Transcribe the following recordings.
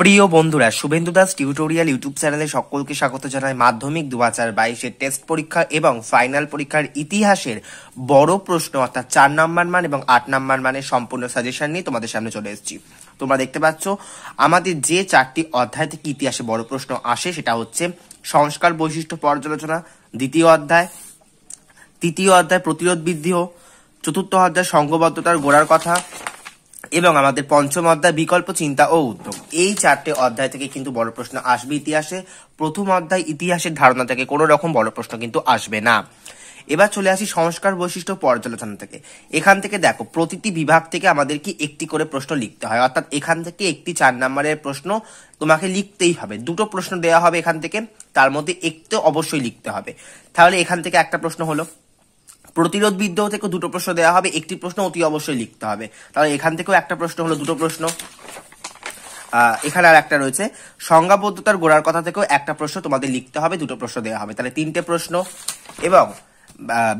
প্রিয় বন্ধুরা Suvendu Das tutorial YouTube চ্যানেলে সকলকে স্বাগত জানায় মাধ্যমিক দু হাজার বাইশের টেস্ট পরীক্ষা এবং ফাইনাল পরীক্ষার ইতিহাসের বড় প্রশ্ন অর্থাৎ চার নম্বর মান এবং আট নম্বর মানের সম্পূর্ণ সাজেশন নিয়ে তোমাদের সামনে চলে এসেছি তোমরা দেখতে পাচ্ছ আমাদের যে চারটি অধ্যায় থেকে ইতিহাসে বড় প্রশ্ন আসে সেটা হচ্ছে সংস্কার বৈশিষ্ট্য পর্যালোচনা দ্বিতীয় অধ্যায় তৃতীয় অধ্যায় প্রতিরোধ বৃদ্ধি চতুর্থ অধ্যায় সংঘবদ্ধতার গোড়ার কথা এবং আমাদের পঞ্চম অধ্যায় বিকল্প চিন্তা ও উদ্যোগ এই চারটে অধ্যায় থেকে কিন্তু বড় প্রশ্ন আসবে ইতিহাসে প্রথম অধ্যায় ইতিহাসের ধারণা থেকে কোনো রকম বড় প্রশ্ন কিন্তু আসবে না এবার চলে আসি সংস্কার বৈশিষ্ট্য পর্যালোচনা থেকে এখান থেকে দেখো প্রতিটি বিভাগ থেকে আমাদেরকে একটি করে প্রশ্ন লিখতে হয় অর্থাৎ এখান থেকে একটি চার নম্বরের প্রশ্ন তোমাকে লিখতেই হবে দুটো প্রশ্ন দেওয়া হবে এখান থেকে তার মধ্যে একটু অবশ্যই লিখতে হবে তাহলে এখান থেকে একটা প্রশ্ন হলো প্রতিরোধ বিদ্রোহ থেকে দুটো প্রশ্ন দেওয়া হবে একটি প্রশ্ন অতি অবশ্যই লিখতে হবে তাহলে এখান থেকেও একটা প্রশ্ন হলো দুটো প্রশ্ন এখানে আর একটা রয়েছে সংজ্ঞাবদ্ধতার গোড়ার কথা থেকেও একটা প্রশ্ন তোমাদের লিখতে হবে দুটো প্রশ্ন দেওয়া হবে তাহলে তিনটে প্রশ্ন এবং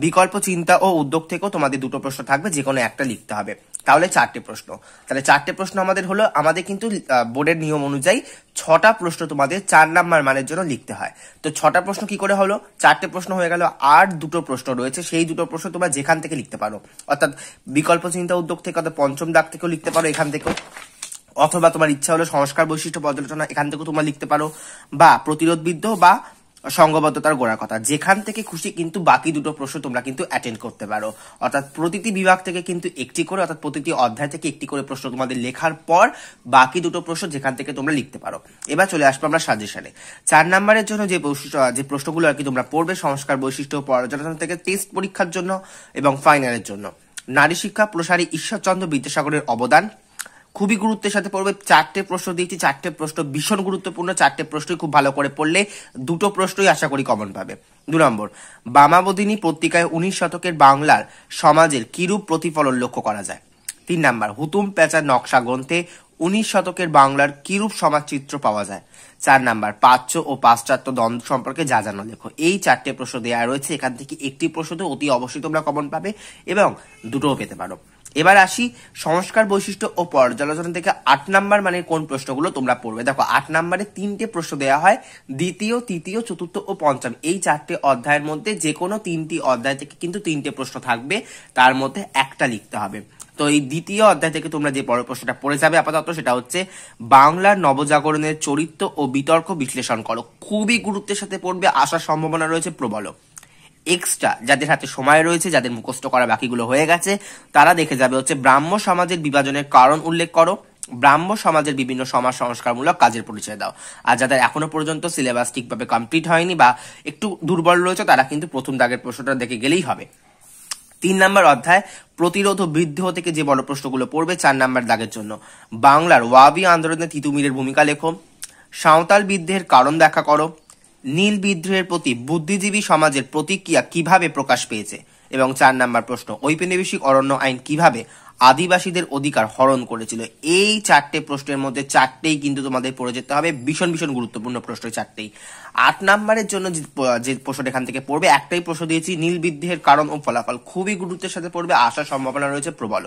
বিকল্প চিন্তা ও উদ্যোগ থেকেও তোমাদের দুটো প্রশ্ন থাকবে যে কোনো একটা লিখতে হবে তাহলে চারটে প্রশ্ন তাহলে চারটে প্রশ্ন আমাদের হলো আমাদের কিন্তু বোর্ডের নিয়ম অনুযায়ী ছটা প্রশ্ন তোমাদের চার নাম্বার মানের জন্য লিখতে হয় তো ছটা প্রশ্ন কি করে হলো চারটে প্রশ্ন হয়ে গেল আর দুটো প্রশ্ন রয়েছে সেই দুটো প্রশ্ন তোমরা যেখান থেকে লিখতে পারো অর্থাৎ বিকল্প চিন্তা উদ্যোগ থেকে অর্থাৎ পঞ্চম দাগ থেকেও লিখতে পারো এখান থেকেও অথবা তোমার ইচ্ছা হলো সংস্কার বৈশিষ্ট্য পর্যালোচনা এখান থেকেও তোমরা লিখতে পারো বা প্রতিরোধবিদ্ধ বা সংঘবদ্ধতার গোড়ার কথা যেখান থেকে খুশি কিন্তু বাকি দুটো প্রশ্ন তোমরা কিন্তু অ্যাটেন্ড করতে পারো অর্থাৎ প্রতিটি বিভাগ থেকে কিন্তু একটি করে অর্থাৎ প্রতিটি অধ্যায় থেকে একটি করে প্রশ্ন তোমাদের লেখার পর বাকি দুটো প্রশ্ন যেখান থেকে তোমরা লিখতে পারো এবার চলে আসবো আমরা সাজেশনে চার নাম্বারের জন্য যে যে প্রশ্নগুলো আর কি তোমরা পড়বে সংস্কার বৈশিষ্ট্য পর্যটন থেকে টেস্ট পরীক্ষার জন্য এবং ফাইনালের জন্য নারী শিক্ষা প্রসারী ঈশ্বরচন্দ্র বিদ্যাসাগরের অবদান খুবই গুরুত্বের সাথে পড়বে চারটে প্রশ্ন দিয়েছি চারটে প্রশ্ন ভীষণ গুরুত্বপূর্ণ চারটে প্রশ্নই খুব ভালো করে পড়লে দুটো প্রশ্নই আশা করি কমন পাবে দু নম্বর বামাবদিনী পত্রিকায় উনিশ শতকের বাংলার সমাজের কিরূপ প্রতিফলন লক্ষ্য করা যায় তিন নাম্বার হুতুম পেঁচা নকশা গ্রন্থে উনিশ শতকের বাংলার কিরূপ সমাজচিত্র পাওয়া যায় চার নাম্বার পাচ্য ও পাশ্চাত্য দ্বন্দ্ব সম্পর্কে যা জানো লেখো এই চারটে প্রশ্ন দেওয়া রয়েছে এখান থেকে একটি প্রশ্ন তো অতি অবশ্যই তোমরা কমন পাবে এবং দুটোও পেতে পারো এবার আসি সংস্কার বৈশিষ্ট্য ও পর্যালোচনা থেকে আট নাম্বার মানে কোন প্রশ্নগুলো তোমরা পড়বে দেখো আট নাম্বারে তিনটে প্রশ্ন দেওয়া হয় দ্বিতীয় তৃতীয় চতুর্থ ও পঞ্চম এই চারটে অধ্যায়ের মধ্যে যে কোনো তিনটি অধ্যায় থেকে কিন্তু তিনটে প্রশ্ন থাকবে তার মধ্যে একটা লিখতে হবে তো এই দ্বিতীয় অধ্যায় থেকে তোমরা যে পরের প্রশ্নটা পড়ে যাবে আপাতত সেটা হচ্ছে বাংলার নবজাগরণের চরিত্র ও বিতর্ক বিশ্লেষণ করো খুবই গুরুত্বের সাথে পড়বে আসার সম্ভাবনা রয়েছে প্রবল এক্সট্রা যাদের হাতে সময় রয়েছে যাদের মুখস্থ করা বাকিগুলো হয়ে গেছে তারা দেখে যাবে হচ্ছে ব্রাহ্ম সমাজের বিভাজনের কারণ উল্লেখ করো ব্রাহ্ম সমাজের বিভিন্ন সমাজ সংস্কারমূলক কাজের পরিচয় দাও আর যাদের এখনো পর্যন্ত সিলেবাস ঠিকভাবে কমপ্লিট হয়নি বা একটু দুর্বল রয়েছে তারা কিন্তু প্রথম দাগের প্রশ্নটা দেখে গেলেই হবে তিন নম্বর অধ্যায় প্রতিরোধ ও বৃদ্ধি থেকে যে বড় প্রশ্নগুলো পড়বে চার নম্বর দাগের জন্য বাংলার ওয়াবি আন্দোলনে তিতুমিরের ভূমিকা লেখো সাঁওতাল বিদ্রোহের কারণ দেখা করো নীল বিদ্রোহের প্রতি বুদ্ধিজীবী সমাজের প্রতিক্রিয়া কিভাবে প্রকাশ পেয়েছে এবং চার নাম্বার প্রশ্ন ঔপনিবেশিক অরণ্য আইন কিভাবে আদিবাসীদের অধিকার হরণ করেছিল এই চারটে প্রশ্নের মধ্যে চারটেই কিন্তু তোমাদের পড়ে যেতে হবে ভীষণ ভীষণ গুরুত্বপূর্ণ প্রশ্ন চারটেই আট নাম্বারের জন্য যে প্রশ্ন এখান থেকে পড়বে একটাই প্রশ্ন দিয়েছি নীল বিদ্রোহের কারণ ও ফলাফল খুবই গুরুত্বের সাথে পড়বে আসার সম্ভাবনা রয়েছে প্রবল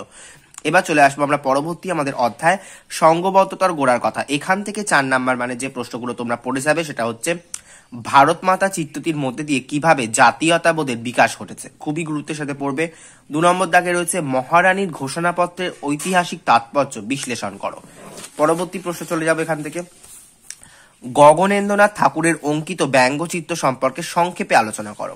এবার চলে আসবো আমরা পরবর্তী আমাদের অধ্যায় সঙ্গবদ্ধতার গোড়ার কথা এখান থেকে চার নাম্বার মানে যে প্রশ্নগুলো তোমরা পড়ে যাবে সেটা হচ্ছে ভারত মাতা চিত্রটির মধ্যে দিয়ে কিভাবে জাতীয়তাবোধের বিকাশ ঘটেছে খুবই গুরুত্বের সাথে পড়বে দু নম্বর দাগে রয়েছে মহারানীর ঘোষণাপত্রের ঐতিহাসিক তাৎপর্য বিশ্লেষণ করো পরবর্তী প্রশ্ন চলে যাবে এখান থেকে গগনেন্দ্রনাথ ঠাকুরের অঙ্কিত ব্যঙ্গচিত্র সম্পর্কে সংক্ষেপে আলোচনা করো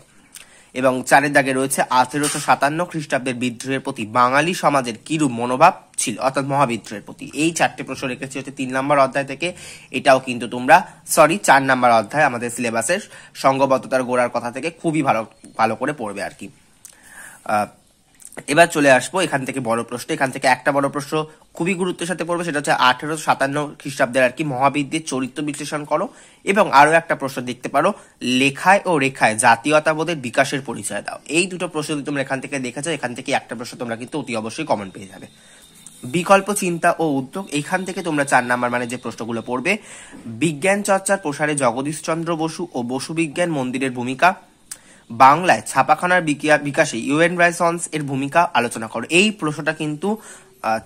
এবং চারের দাগে রয়েছে আঠেরোশো সাতান্ন খ্রিস্টাব্দের বিদ্রোহের প্রতি বাঙালি সমাজের কিরূপ মনোভাব ছিল অর্থাৎ মহাবিদ্রোহের প্রতি এই চারটে প্রশ্ন রেখেছি হচ্ছে তিন নম্বর অধ্যায় থেকে এটাও কিন্তু তোমরা সরি চার নম্বর অধ্যায় আমাদের সিলেবাসের সঙ্গবদ্ধতার গোড়ার কথা থেকে খুবই ভালো ভালো করে পড়বে আর কি এবার চলে আসবো এখান থেকে বড় প্রশ্ন এখান থেকে একটা বড় প্রশ্ন খুবই গুরুত্বের সাথে পড়বে সেটা হচ্ছে আঠেরোশো সাতান্ন খ্রিস্টাব্দের আর কি মহাবিদ্যের চরিত্র বিশ্লেষণ করো এবং আরও একটা প্রশ্ন দেখতে পারো লেখায় ও রেখায় জাতীয়তাবোধের বিকাশের পরিচয় দাও এই দুটো প্রশ্ন যদি তোমরা এখান থেকে দেখেছো এখান থেকে একটা প্রশ্ন তোমরা কিন্তু অতি অবশ্যই কমন পেয়ে যাবে বিকল্প চিন্তা ও উদ্যোগ এখান থেকে তোমরা চার নাম্বার মানে যে প্রশ্নগুলো পড়বে বিজ্ঞান চর্চার প্রসারে জগদীশচন্দ্র বসু ও বসু বিজ্ঞান মন্দিরের ভূমিকা বাংলায় ছাপাখানার বিকাশে ইউএন রাইসন্স এর ভূমিকা আলোচনা করো এই প্রশ্নটা কিন্তু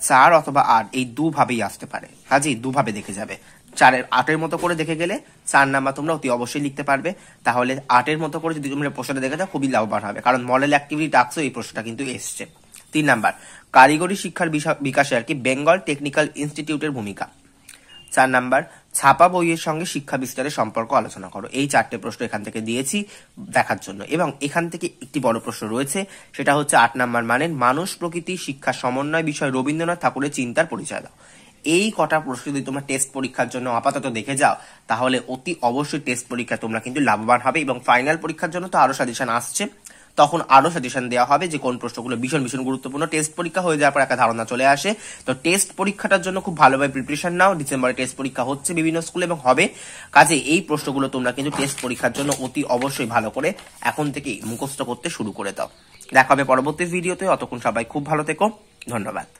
চার অথবা আট এই দুভাবেই আসতে পারে হাজি দুভাবে দেখে যাবে চারের আটের মতো করে দেখে গেলে চার নাম্বার তোমরা অতি অবশ্যই লিখতে পারবে তাহলে আটের মতো করে যদি তোমরা প্রশ্নটা দেখে যাও খুবই লাভবান হবে কারণ মডেল অ্যাক্টিভিটি টাক্সও এই প্রশ্নটা কিন্তু এসছে তিন নাম্বার কারিগরি শিক্ষার বিকাশে আর কি বেঙ্গল টেকনিক্যাল ইনস্টিটিউটের ভূমিকা চার নাম্বার ছাপা বইয়ের সঙ্গে শিক্ষা বিস্তারের সম্পর্ক আলোচনা করো এই চারটে প্রশ্ন এখান থেকে দিয়েছি দেখার জন্য এবং এখান থেকে একটি বড় প্রশ্ন রয়েছে সেটা হচ্ছে আট নাম্বার মানের মানুষ প্রকৃতি শিক্ষা সমন্বয় বিষয় রবীন্দ্রনাথ ঠাকুরের চিন্তার পরিচয় দাও এই কটা প্রশ্ন যদি তোমরা টেস্ট পরীক্ষার জন্য আপাতত দেখে যাও তাহলে অতি অবশ্যই টেস্ট পরীক্ষা তোমরা কিন্তু লাভবান হবে এবং ফাইনাল পরীক্ষার জন্য তো আরও সাজেশন আসছে তখন আরও সাজেশন দেওয়া হবে যে কোন প্রশ্নগুলো ভীষণ ভীষণ গুরুত্বপূর্ণ টেস্ট পরীক্ষা হয়ে যাওয়ার পর একটা ধারণা চলে আসে তো টেস্ট পরীক্ষাটার জন্য খুব ভালোভাবে প্রিপারেশন নাও ডিসেম্বরে টেস্ট পরীক্ষা হচ্ছে বিভিন্ন স্কুলে এবং হবে কাজে এই প্রশ্নগুলো তোমরা কিন্তু টেস্ট পরীক্ষার জন্য অতি অবশ্যই ভালো করে এখন থেকেই মুখস্থ করতে শুরু করে দাও দেখা হবে পরবর্তী ভিডিওতে অতক্ষণ সবাই খুব ভালো থেকো ধন্যবাদ